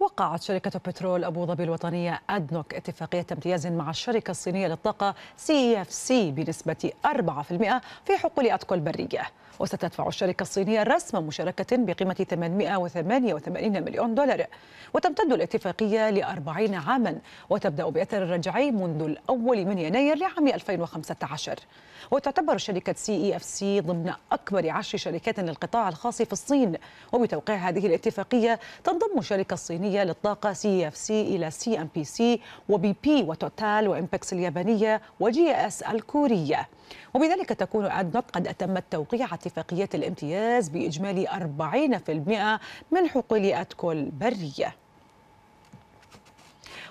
وقعت شركة بترول أبو ظبي الوطنية أدنوك اتفاقية امتياز مع الشركة الصينية للطاقة سي اف سي بنسبة 4% في حقول أتكو البرية وستدفع الشركة الصينية رسم مشاركة بقيمة 888 مليون دولار وتمتد الاتفاقية لأربعين عاما وتبدأ بأثر الرجعي منذ الأول من يناير لعام 2015 وتعتبر شركة سي اي اف سي ضمن أكبر عشر شركات للقطاع الخاص في الصين وبتوقيع هذه الاتفاقية تنضم الشركة الصينية العالمية للطاقة سي اف سي إلى سي ام بي سي وبي بي وتوتال وإمبكس اليابانية وجي اس الكورية وبذلك تكون أدنوت قد أتمت توقيع اتفاقية الامتياز بإجمالي 40% من حقول أدكول برية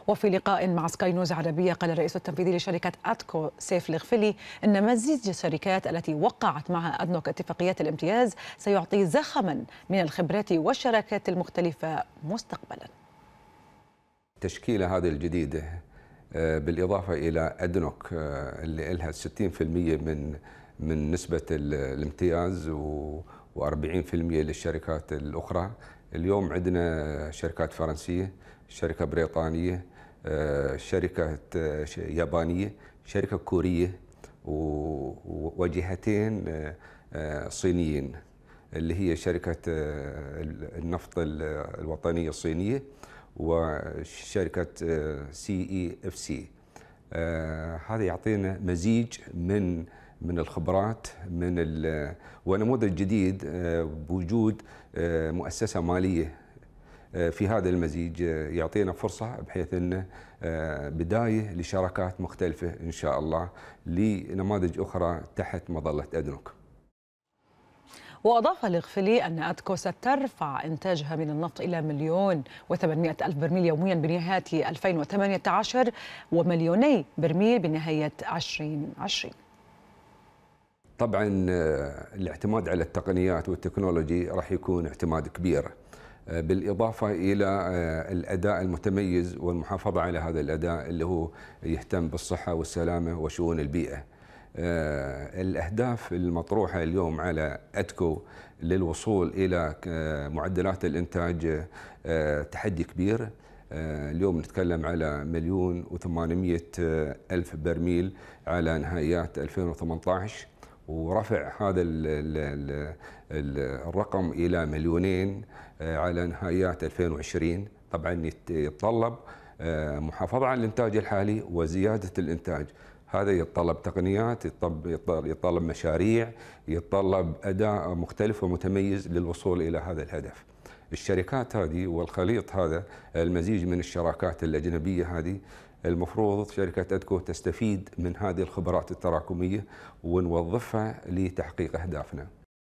وفي لقاء مع سكاي نيوز عربية قال الرئيس التنفيذي لشركة أتكو سيف الغفلي أن مزيج الشركات التي وقعت معها أدنوك اتفاقيات الامتياز سيعطي زخما من الخبرات والشراكات المختلفة مستقبلا التشكيلة هذه الجديدة آه، بالإضافة إلى أدنوك آه، اللي لها 60% من من نسبة الامتياز و40% للشركات الأخرى اليوم عندنا شركات فرنسية شركة بريطانية شركة آه، يابانية شركة كورية وجهتين آه، آه، صينيين اللي هي شركة النفط الوطنية الصينية وشركة سي اي اف سي هذا يعطينا مزيج من من الخبرات من ونموذج جديد بوجود مؤسسة مالية آه، في هذا المزيج آه، يعطينا فرصة بحيث أنه آه، بداية لشراكات مختلفة إن شاء الله لنماذج أخرى تحت مظلة أدنوك وأضاف الإغفلي أن أدكو سترفع إنتاجها من النفط إلى مليون و ألف برميل يوميا بنهاية 2018 ومليوني برميل بنهاية 2020 طبعا الاعتماد على التقنيات والتكنولوجي راح يكون اعتماد كبير آه، بالإضافة إلى آه، الأداء المتميز والمحافظة على هذا الأداء اللي هو يهتم بالصحة والسلامة وشؤون البيئة آه، الأهداف المطروحة اليوم على أتكو للوصول إلى معدلات الإنتاج تحدي كبير اليوم نتكلم على مليون وثمانمائة ألف برميل على نهايات 2018 ورفع هذا الـ الـ الـ الرقم الى مليونين آه، على نهايات 2020 طبعا يتطلب آه، محافظه على الانتاج الحالي وزياده الانتاج هذا يتطلب تقنيات يتطلب مشاريع يتطلب اداء مختلف ومتميز للوصول الى هذا الهدف الشركات هذه والخليط هذا المزيج من الشراكات الاجنبيه هذه المفروض شركة أدكو تستفيد من هذه الخبرات التراكمية ونوظفها لتحقيق أهدافنا